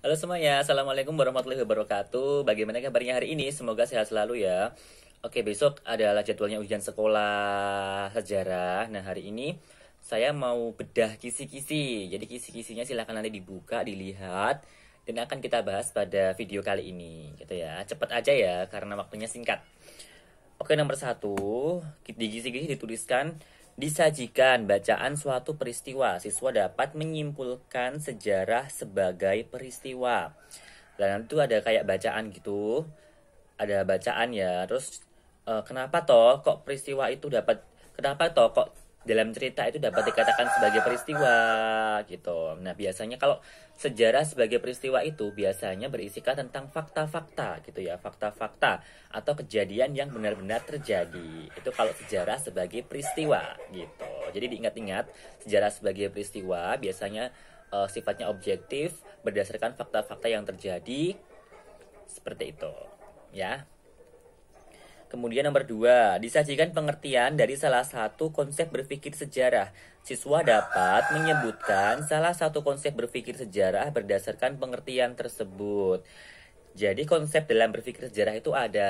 Halo semuanya, Assalamualaikum warahmatullahi wabarakatuh Bagaimana kabarnya hari ini? Semoga sehat selalu ya Oke, besok adalah jadwalnya ujian sekolah sejarah Nah, hari ini saya mau bedah kisi-kisi Jadi kisi-kisinya silahkan nanti dibuka, dilihat Dan akan kita bahas pada video kali ini gitu ya Cepat aja ya, karena waktunya singkat Oke, nomor satu Di kisi-kisi dituliskan Disajikan bacaan suatu peristiwa, siswa dapat menyimpulkan sejarah sebagai peristiwa. Dan itu ada kayak bacaan gitu, ada bacaan ya. Terus uh, kenapa toh kok peristiwa itu dapat kenapa toh kok dalam cerita itu dapat dikatakan sebagai peristiwa gitu. Nah, biasanya kalau sejarah sebagai peristiwa itu biasanya berisikan tentang fakta-fakta gitu ya, fakta-fakta atau kejadian yang benar-benar terjadi. Itu kalau sejarah sebagai peristiwa gitu. Jadi diingat-ingat, sejarah sebagai peristiwa biasanya uh, sifatnya objektif berdasarkan fakta-fakta yang terjadi seperti itu, ya. Kemudian nomor dua, disajikan pengertian dari salah satu konsep berpikir sejarah. Siswa dapat menyebutkan salah satu konsep berpikir sejarah berdasarkan pengertian tersebut. Jadi konsep dalam berpikir sejarah itu ada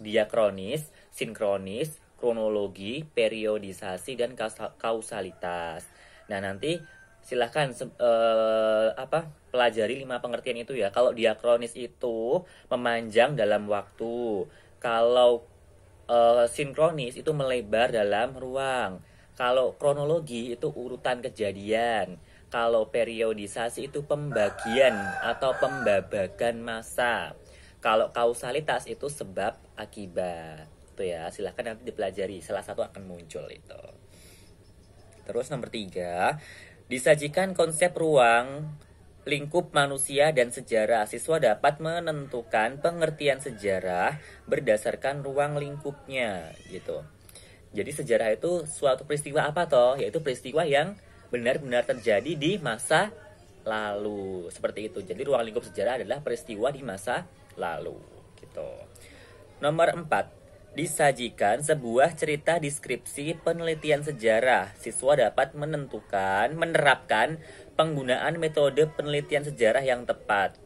diakronis, sinkronis, kronologi, periodisasi dan kausalitas. Nah, nanti silahkan uh, apa pelajari lima pengertian itu ya. Kalau diakronis itu memanjang dalam waktu. Kalau uh, sinkronis itu melebar dalam ruang. Kalau kronologi itu urutan kejadian. Kalau periodisasi itu pembagian atau pembabakan masa. Kalau kausalitas itu sebab akibat. Itu ya, silahkan nanti dipelajari. Salah satu akan muncul itu. Terus nomor tiga, disajikan konsep ruang lingkup manusia dan sejarah. Siswa dapat menentukan pengertian sejarah berdasarkan ruang lingkupnya gitu. Jadi sejarah itu suatu peristiwa apa toh? Yaitu peristiwa yang benar-benar terjadi di masa lalu. Seperti itu. Jadi ruang lingkup sejarah adalah peristiwa di masa lalu gitu. Nomor 4. Disajikan sebuah cerita deskripsi penelitian sejarah. Siswa dapat menentukan, menerapkan penggunaan metode penelitian sejarah yang tepat.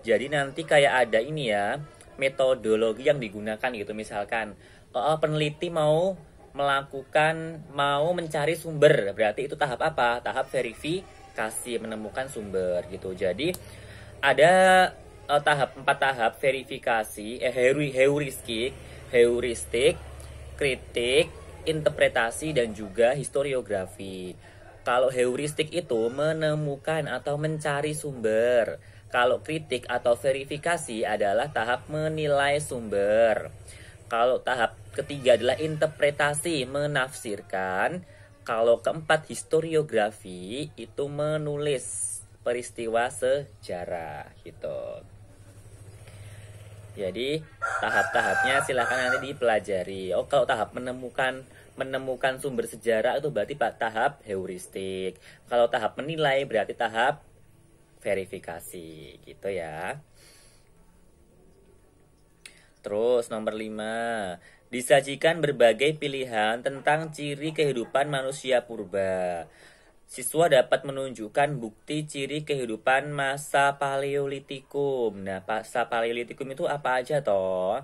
Jadi nanti kayak ada ini ya, metodologi yang digunakan gitu misalkan Oh, peneliti mau melakukan mau mencari sumber berarti itu tahap apa tahap verifikasi menemukan sumber gitu jadi ada uh, tahap empat tahap verifikasi eh, heuristik heuristik kritik interpretasi dan juga historiografi kalau heuristik itu menemukan atau mencari sumber. Kalau kritik atau verifikasi adalah tahap menilai sumber. Kalau tahap ketiga adalah interpretasi, menafsirkan. Kalau keempat historiografi itu menulis peristiwa sejarah gitu. Jadi tahap-tahapnya silahkan nanti dipelajari. Oh kalau tahap menemukan menemukan sumber sejarah itu berarti pak tahap heuristik. Kalau tahap menilai berarti tahap verifikasi gitu ya. Terus nomor 5 Disajikan berbagai pilihan tentang ciri kehidupan manusia purba Siswa dapat menunjukkan bukti ciri kehidupan masa paleolitikum Nah masa paleolitikum itu apa aja toh?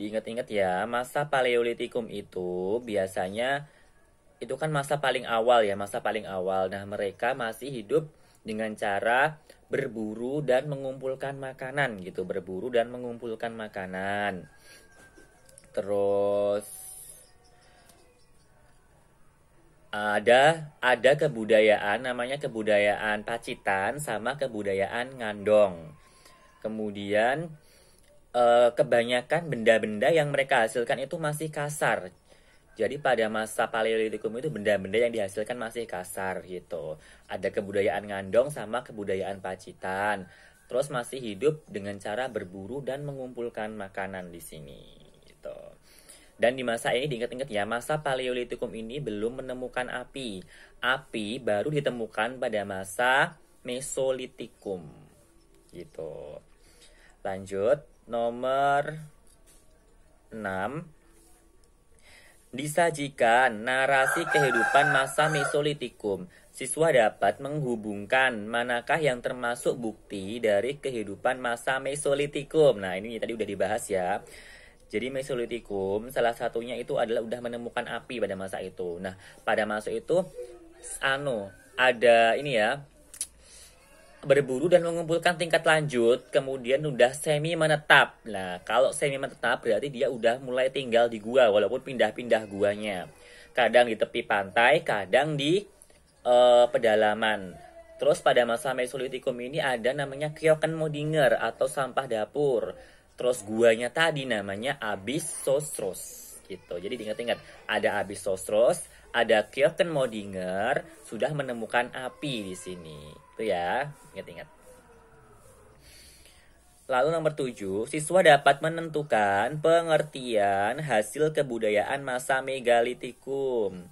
diingat-ingat ya, masa Paleolitikum itu biasanya itu kan masa paling awal ya, masa paling awal. Nah, mereka masih hidup dengan cara berburu dan mengumpulkan makanan gitu, berburu dan mengumpulkan makanan. Terus ada ada kebudayaan namanya kebudayaan Pacitan sama kebudayaan Ngandong. Kemudian uh, kebanyakan benda-benda yang mereka hasilkan itu masih kasar. Jadi pada masa Paleolitikum itu benda-benda yang dihasilkan masih kasar gitu. Ada kebudayaan ngandong sama kebudayaan pacitan. Terus masih hidup dengan cara berburu dan mengumpulkan makanan di sini gitu. Dan di masa ini diingat-ingat ya, masa Paleolitikum ini belum menemukan api. Api baru ditemukan pada masa Mesolitikum. Gitu. Lanjut, nomor 6 Disajikan narasi kehidupan masa Mesolitikum. Siswa dapat menghubungkan manakah yang termasuk bukti dari kehidupan masa Mesolitikum. Nah, ini tadi udah dibahas ya. Jadi Mesolitikum salah satunya itu adalah udah menemukan api pada masa itu. Nah, pada masa itu anu ada ini ya, berburu dan mengumpulkan tingkat lanjut, kemudian udah semi menetap. Nah, kalau semi menetap berarti dia udah mulai tinggal di gua walaupun pindah-pindah guanya. Kadang di tepi pantai, kadang di uh, pedalaman. Terus pada masa Mesolitikum ini ada namanya Kyoken Modinger atau sampah dapur. Terus guanya tadi namanya Abyssos gitu. Jadi ingat-ingat ada Abyssos ada Kyoken Modinger sudah menemukan api di sini. Itu ya, ingat-ingat. Lalu nomor tujuh siswa dapat menentukan pengertian hasil kebudayaan masa megalitikum.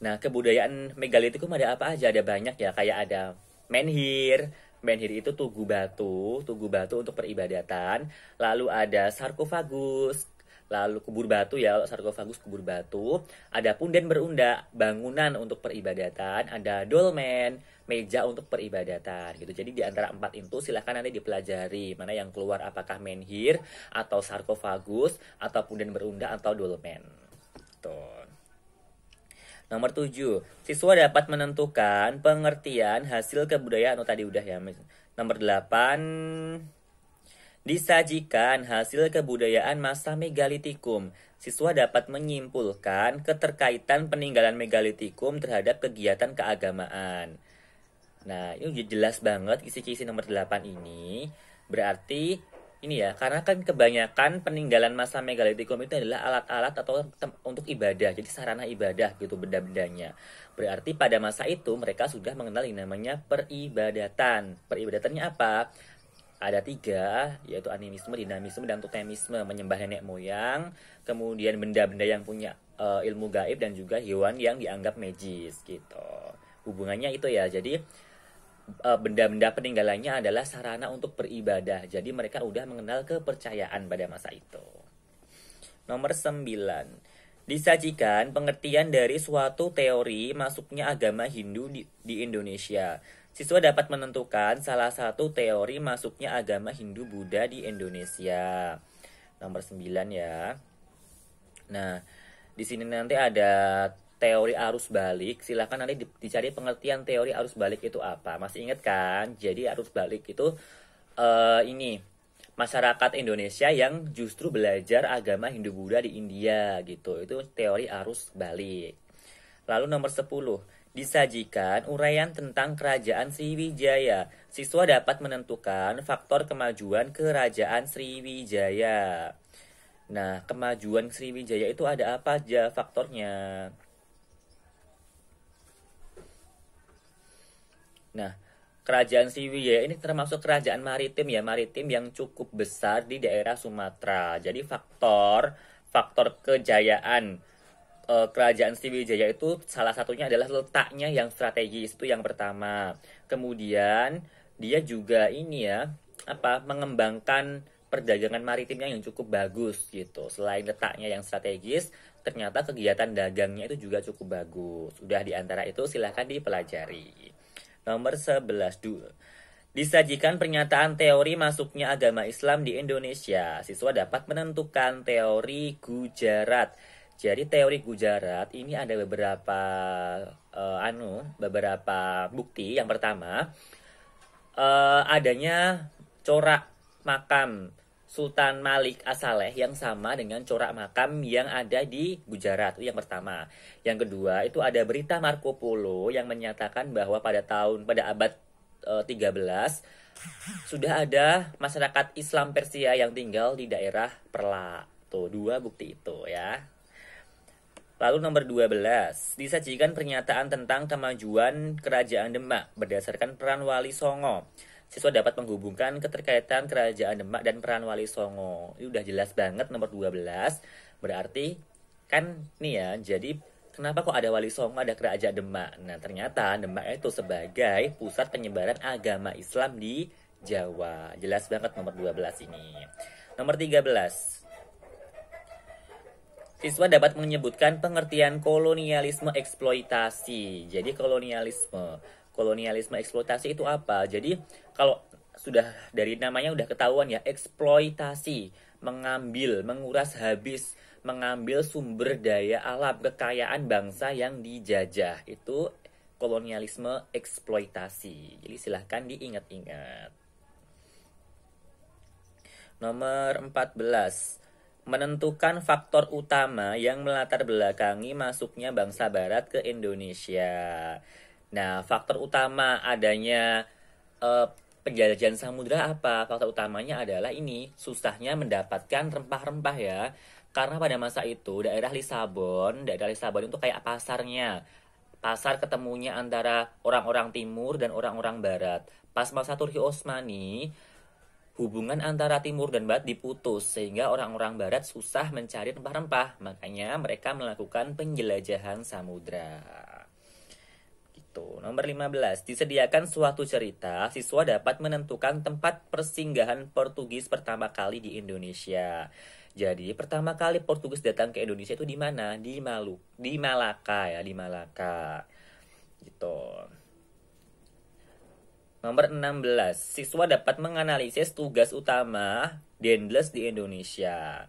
Nah, kebudayaan megalitikum ada apa aja? Ada banyak ya, kayak ada menhir, menhir itu tugu batu, tugu batu untuk peribadatan, lalu ada sarkofagus, lalu kubur batu ya sarkofagus kubur batu ada punden berunda bangunan untuk peribadatan ada dolmen meja untuk peribadatan gitu jadi di antara empat itu silahkan nanti dipelajari mana yang keluar apakah menhir atau sarkofagus atau punden berunda atau dolmen tuh Nomor 7, siswa dapat menentukan pengertian hasil kebudayaan. Oh, tadi udah ya. Nomor 8, Disajikan hasil kebudayaan masa megalitikum, siswa dapat menyimpulkan keterkaitan peninggalan megalitikum terhadap kegiatan keagamaan. Nah, ini jelas banget isi kisi nomor 8 ini. Berarti ini ya, karena kan kebanyakan peninggalan masa megalitikum itu adalah alat-alat atau untuk ibadah, jadi sarana ibadah gitu benda-bendanya. Berarti pada masa itu mereka sudah mengenal yang namanya peribadatan. Peribadatannya apa? ada tiga, yaitu animisme, dinamisme, dan totemisme, menyembah nenek moyang, kemudian benda-benda yang punya uh, ilmu gaib, dan juga hewan yang dianggap magis gitu. Hubungannya itu ya, jadi eh, benda-benda peninggalannya adalah sarana untuk beribadah, jadi mereka udah mengenal kepercayaan pada masa itu. Nomor 9. Disajikan pengertian dari suatu teori masuknya agama Hindu di, di Indonesia Siswa dapat menentukan salah satu teori masuknya agama Hindu-Buddha di Indonesia. Nomor 9 ya. Nah, di sini nanti ada teori arus balik. Silahkan nanti dicari pengertian teori arus balik itu apa. Masih ingat kan? Jadi arus balik itu uh, ini masyarakat Indonesia yang justru belajar agama Hindu Buddha di India gitu. Itu teori arus balik. Lalu nomor 10, Disajikan uraian tentang Kerajaan Sriwijaya. Siswa dapat menentukan faktor kemajuan Kerajaan Sriwijaya. Nah, kemajuan Sriwijaya itu ada apa aja faktornya? Nah, Kerajaan Sriwijaya ini termasuk kerajaan maritim ya, maritim yang cukup besar di daerah Sumatera. Jadi faktor faktor kejayaan uh, kerajaan Sriwijaya itu salah satunya adalah letaknya yang strategis itu yang pertama. Kemudian dia juga ini ya apa mengembangkan perdagangan maritimnya yang cukup bagus gitu. Selain letaknya yang strategis, ternyata kegiatan dagangnya itu juga cukup bagus. Sudah di antara itu silahkan dipelajari. Nomor 11 dulu. Disajikan pernyataan teori masuknya agama Islam di Indonesia. Siswa dapat menentukan teori Gujarat jadi teori Gujarat ini ada beberapa uh, anu, beberapa bukti. Yang pertama uh, adanya corak makam Sultan Malik Asaleh yang sama dengan corak makam yang ada di Gujarat. Itu yang pertama. Yang kedua itu ada berita Marco Polo yang menyatakan bahwa pada tahun pada abad uh, eh, 13 sudah ada masyarakat Islam Persia yang tinggal di daerah Perla. Tuh, dua bukti itu ya. Lalu nomor 12, disajikan pernyataan tentang kemajuan kerajaan Demak berdasarkan peran Wali Songo. Siswa dapat menghubungkan keterkaitan kerajaan Demak dan peran Wali Songo. Ini udah jelas banget nomor 12, berarti kan nih ya, jadi kenapa kok ada Wali Songo, ada kerajaan Demak? Nah ternyata Demak itu sebagai pusat penyebaran agama Islam di Jawa. Jelas banget nomor 12 ini. Nomor 13, Siswa dapat menyebutkan pengertian kolonialisme eksploitasi. Jadi kolonialisme, kolonialisme eksploitasi itu apa? Jadi kalau sudah dari namanya udah ketahuan ya, eksploitasi, mengambil, menguras habis, mengambil sumber daya alam, kekayaan bangsa yang dijajah. Itu kolonialisme eksploitasi. Jadi silahkan diingat-ingat. Nomor 14 menentukan faktor utama yang melatar belakangi masuknya bangsa barat ke Indonesia. Nah, faktor utama adanya eh, penjajahan samudra apa? Faktor utamanya adalah ini, susahnya mendapatkan rempah-rempah ya. Karena pada masa itu daerah Lisabon, daerah Lisabon itu kayak pasarnya. Pasar ketemunya antara orang-orang timur dan orang-orang barat. Pas masa Turki Osmani, hubungan antara timur dan barat diputus sehingga orang-orang barat susah mencari rempah-rempah. Makanya mereka melakukan penjelajahan samudra. Gitu. Nomor 15, disediakan suatu cerita, siswa dapat menentukan tempat persinggahan Portugis pertama kali di Indonesia. Jadi pertama kali Portugis datang ke Indonesia itu di mana? Di Malu, di Malaka ya, di Malaka. Gitu. Nomor 16, siswa dapat menganalisis tugas utama Dendles di Indonesia.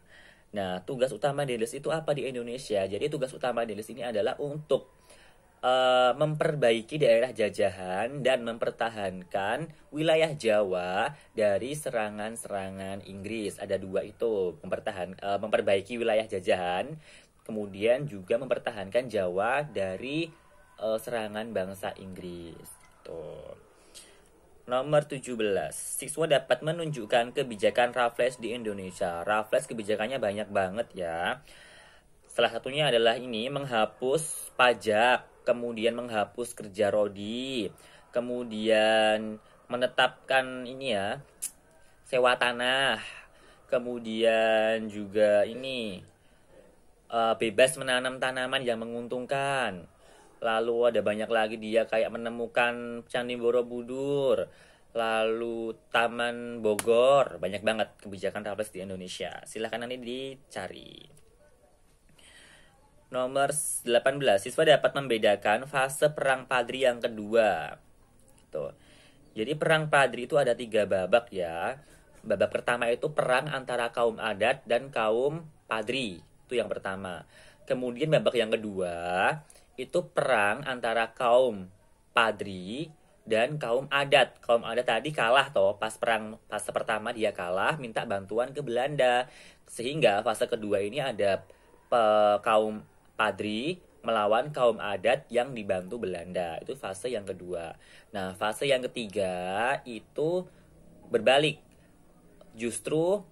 Nah, tugas utama Dendles itu apa di Indonesia? Jadi tugas utama Dendles ini adalah untuk uh, memperbaiki daerah jajahan dan mempertahankan wilayah Jawa dari serangan-serangan Inggris. Ada dua itu, mempertahan uh, memperbaiki wilayah jajahan, kemudian juga mempertahankan Jawa dari uh, serangan bangsa Inggris. Tuh. Nomor 17, siswa dapat menunjukkan kebijakan Raffles di Indonesia. Raffles kebijakannya banyak banget ya. Salah satunya adalah ini menghapus pajak, kemudian menghapus kerja rodi, kemudian menetapkan ini ya sewa tanah, kemudian juga ini eh, bebas menanam tanaman yang menguntungkan lalu ada banyak lagi dia kayak menemukan Candi Borobudur lalu Taman Bogor banyak banget kebijakan Raffles di Indonesia silahkan nanti dicari nomor 18 siswa dapat membedakan fase perang padri yang kedua tuh jadi perang padri itu ada tiga babak ya babak pertama itu perang antara kaum adat dan kaum padri itu yang pertama kemudian babak yang kedua itu perang antara kaum padri dan kaum adat. Kaum adat tadi kalah toh pas perang fase pertama dia kalah minta bantuan ke Belanda. Sehingga fase kedua ini ada pe, kaum padri melawan kaum adat yang dibantu Belanda. Itu fase yang kedua. Nah, fase yang ketiga itu berbalik. Justru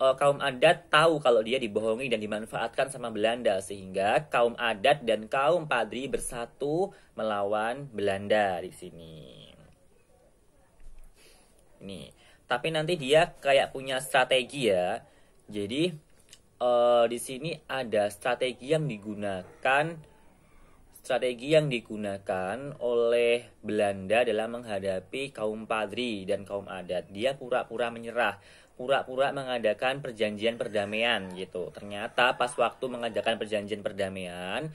uh, kaum adat tahu kalau dia dibohongi dan dimanfaatkan sama Belanda sehingga kaum adat dan kaum padri bersatu melawan Belanda di sini. Ini. Tapi nanti dia kayak punya strategi ya. Jadi uh, di sini ada strategi yang digunakan strategi yang digunakan oleh Belanda dalam menghadapi kaum padri dan kaum adat. Dia pura-pura menyerah, pura-pura mengadakan perjanjian perdamaian gitu. Ternyata pas waktu mengadakan perjanjian perdamaian,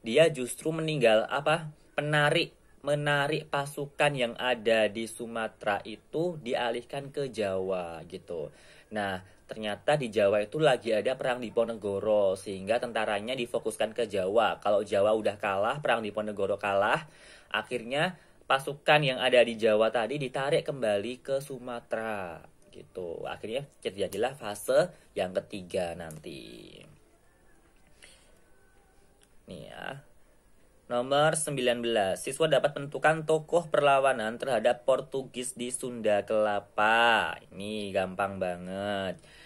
dia justru meninggal apa? Penarik menarik pasukan yang ada di Sumatera itu dialihkan ke Jawa gitu. Nah, ternyata di Jawa itu lagi ada perang Diponegoro sehingga tentaranya difokuskan ke Jawa. Kalau Jawa udah kalah, perang Diponegoro kalah, akhirnya pasukan yang ada di Jawa tadi ditarik kembali ke Sumatera gitu. Akhirnya terjadilah fase yang ketiga nanti. Nih ya, Nomor 19. Siswa dapat menentukan tokoh perlawanan terhadap Portugis di Sunda Kelapa. Ini gampang banget.